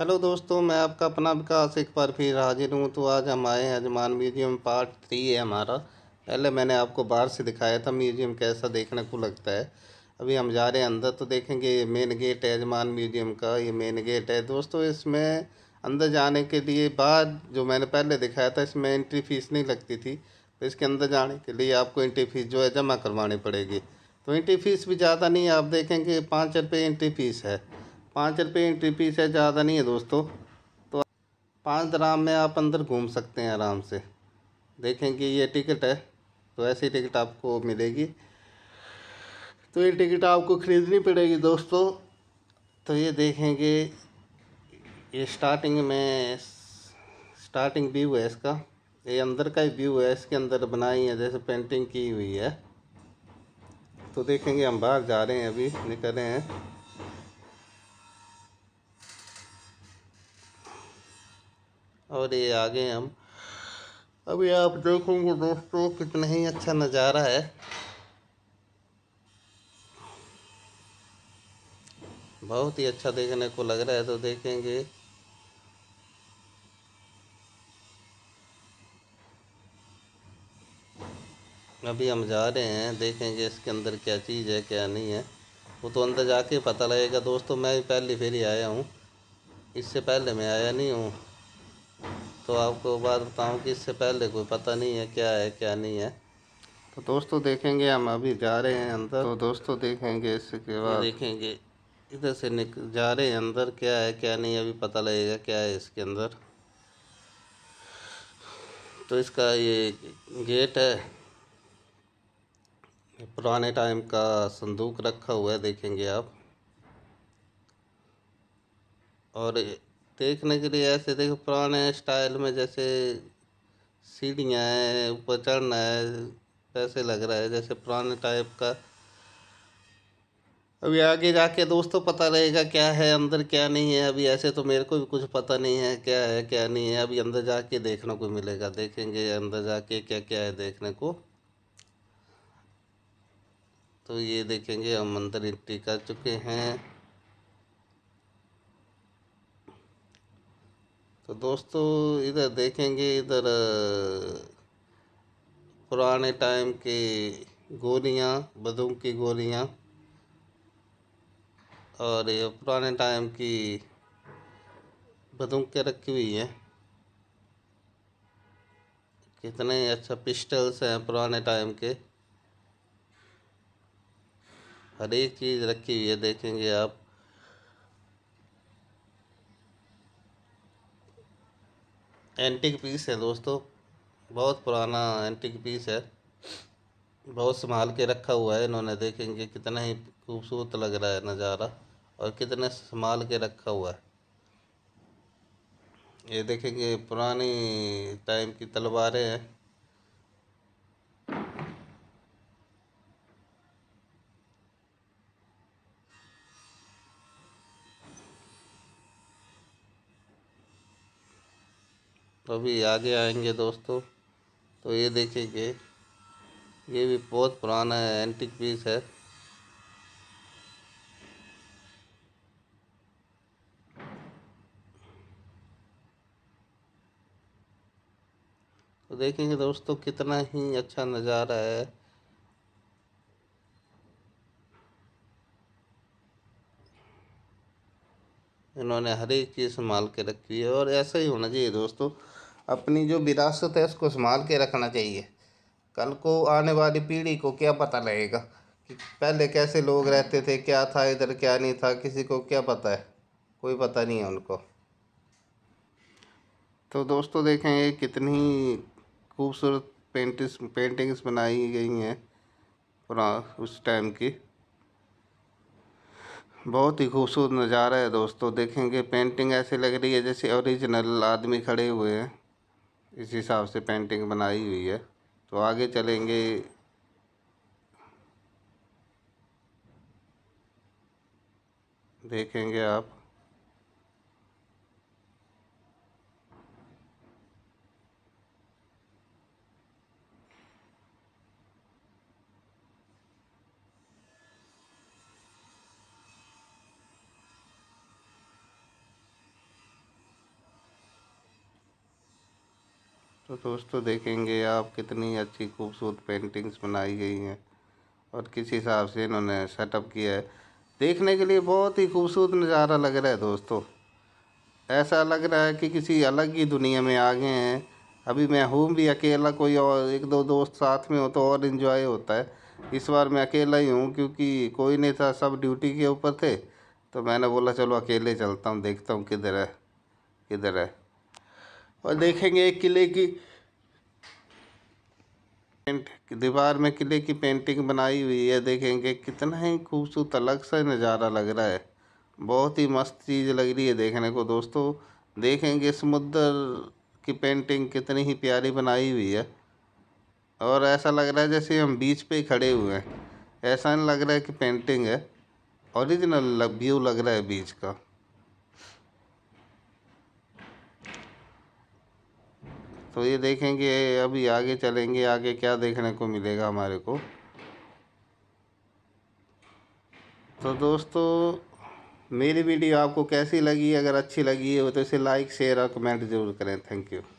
hello दोस्तों मैं आपका अपना विकास एक बार फिर हाजिर हूँ तो आज हम आए हैं अजमान म्यूजियम पार्ट थ्री है हमारा पहले मैंने आपको बाहर से दिखाया था म्यूजियम कैसा देखने को लगता है अभी हम जा रहे हैं अंदर तो देखेंगे ये मेन गेट है अजमान म्यूजियम का ये मेन गेट है दोस्तों इसमें अंदर जाने के लिए बाद जो मैंने पहले दिखाया था इसमें एंट्री फीस नहीं लगती थी तो इसके अंदर जाने के लिए आपको एंट्री फीस जो है जमा करवानी पड़ेगी तो एंट्री फीस भी ज़्यादा नहीं है आप देखेंगे पाँच रुपये एंट्री फीस है पाँच रुपये एंट्री फीस से ज़्यादा नहीं है दोस्तों तो पाँच दराम में आप अंदर घूम सकते हैं आराम से देखें कि ये टिकट है तो ऐसी टिकट आपको मिलेगी तो ये टिकट आपको ख़रीदनी पड़ेगी दोस्तों तो ये देखेंगे ये स्टार्टिंग में स्टार्टिंग व्यू है इसका ये अंदर का ही व्यू है इसके अंदर बनाई है जैसे पेंटिंग की हुई है तो देखेंगे हम बाहर जा रहे हैं अभी निकल रहे हैं और ये आगे हम अभी आप देखोगे दोस्तों कितना ही अच्छा नज़ारा है बहुत ही अच्छा देखने को लग रहा है तो देखेंगे अभी हम जा रहे हैं देखेंगे इसके अंदर क्या चीज़ है क्या नहीं है वो तो अंदर जाके पता लगेगा दोस्तों मैं पहली फेरी आया हूँ इससे पहले मैं आया नहीं हूँ तो आपको बात बताऊं कि इससे पहले कोई पता नहीं है क्या है क्या नहीं है तो दोस्तों देखेंगे हम अभी जा रहे हैं अंदर तो दोस्तों देखेंगे इसके बाद देखेंगे इधर से निक जा रहे हैं अंदर क्या है क्या नहीं अभी पता लगेगा क्या है इसके अंदर तो इसका ये गेट है पुराने टाइम का संदूक रखा हुआ है देखेंगे आप और देखने के लिए ऐसे देखो पुराने स्टाइल में जैसे सीढ़ियाँ हैं ऊपर चढ़ना है ऐसे लग रहा है जैसे पुराने टाइप का अभी आगे जाके दोस्तों पता रहेगा क्या है अंदर क्या नहीं है अभी ऐसे तो मेरे को भी कुछ पता नहीं है क्या है क्या नहीं है अभी अंदर जाके देखने को मिलेगा देखेंगे अंदर जाके क्या क्या है देखने को तो ये देखेंगे हम अंदर इंट्री कर चुके हैं तो दोस्तों इधर देखेंगे इधर पुराने टाइम के गोलियाँ बदूम की गोलियाँ और ये पुराने टाइम की बदूम के रखी हुई है कितने अच्छा पिस्टल्स हैं पुराने टाइम के हर एक चीज़ रखी हुई है देखेंगे आप एंटिक पीस है दोस्तों बहुत पुराना एंटिक पीस है बहुत संभाल के रखा हुआ है इन्होंने देखेंगे कितना ही खूबसूरत लग रहा है नज़ारा और कितने संभाल के रखा हुआ है ये देखेंगे पुरानी टाइम की तलवारें हैं तो अभी आगे आएंगे दोस्तों तो ये देखेंगे ये भी बहुत पुराना है एंटिक पीस है तो देखेंगे दोस्तों कितना ही अच्छा नज़ारा है इन्होंने हर एक चीज़ संभाल के रखी है और ऐसा ही होना चाहिए दोस्तों अपनी जो विरासत है उसको संभाल के रखना चाहिए कल को आने वाली पीढ़ी को क्या पता लगेगा कि पहले कैसे लोग रहते थे क्या था इधर क्या नहीं था किसी को क्या पता है कोई पता नहीं है उनको तो दोस्तों देखें ये कितनी खूबसूरत पेंटिंग्स पेंटिंग्स बनाई गई हैं पुरा उस टाइम की बहुत ही खूबसूरत नज़ारा है दोस्तों देखेंगे पेंटिंग ऐसे लग रही है जैसे ओरिजिनल आदमी खड़े हुए हैं इस हिसाब से पेंटिंग बनाई हुई है तो आगे चलेंगे देखेंगे आप तो दोस्तों तो देखेंगे आप कितनी अच्छी खूबसूरत पेंटिंग्स बनाई गई हैं और किस हिसाब से इन्होंने सेटअप किया है देखने के लिए बहुत ही खूबसूरत नज़ारा लग रहा है दोस्तों ऐसा लग रहा है कि किसी अलग ही दुनिया में आ गए हैं अभी मैं हूँ भी अकेला कोई और एक दो दोस्त साथ में हो तो और इन्जॉय होता है इस बार मैं अकेला ही हूँ क्योंकि कोई नहीं था सब ड्यूटी के ऊपर थे तो मैंने बोला चलो अकेले चलता हूँ देखता हूँ किधर है किधर है और देखेंगे एक किले की पेंट दीवार में किले की पेंटिंग बनाई हुई है देखेंगे कितना ही खूबसूरत अलग सा नज़ारा लग रहा है बहुत ही मस्त चीज़ लग रही है देखने को दोस्तों देखेंगे समुद्र की पेंटिंग कितनी ही प्यारी बनाई हुई है और ऐसा लग रहा है जैसे हम बीच पे खड़े हुए हैं ऐसा नहीं लग रहा है कि पेंटिंग है ओरिजिनल व्यू लग रहा है बीच का तो ये देखेंगे अभी आगे चलेंगे आगे क्या देखने को मिलेगा हमारे को तो दोस्तों मेरी वीडियो आपको कैसी लगी अगर अच्छी लगी हो तो इसे लाइक शेयर और कमेंट ज़रूर करें थैंक यू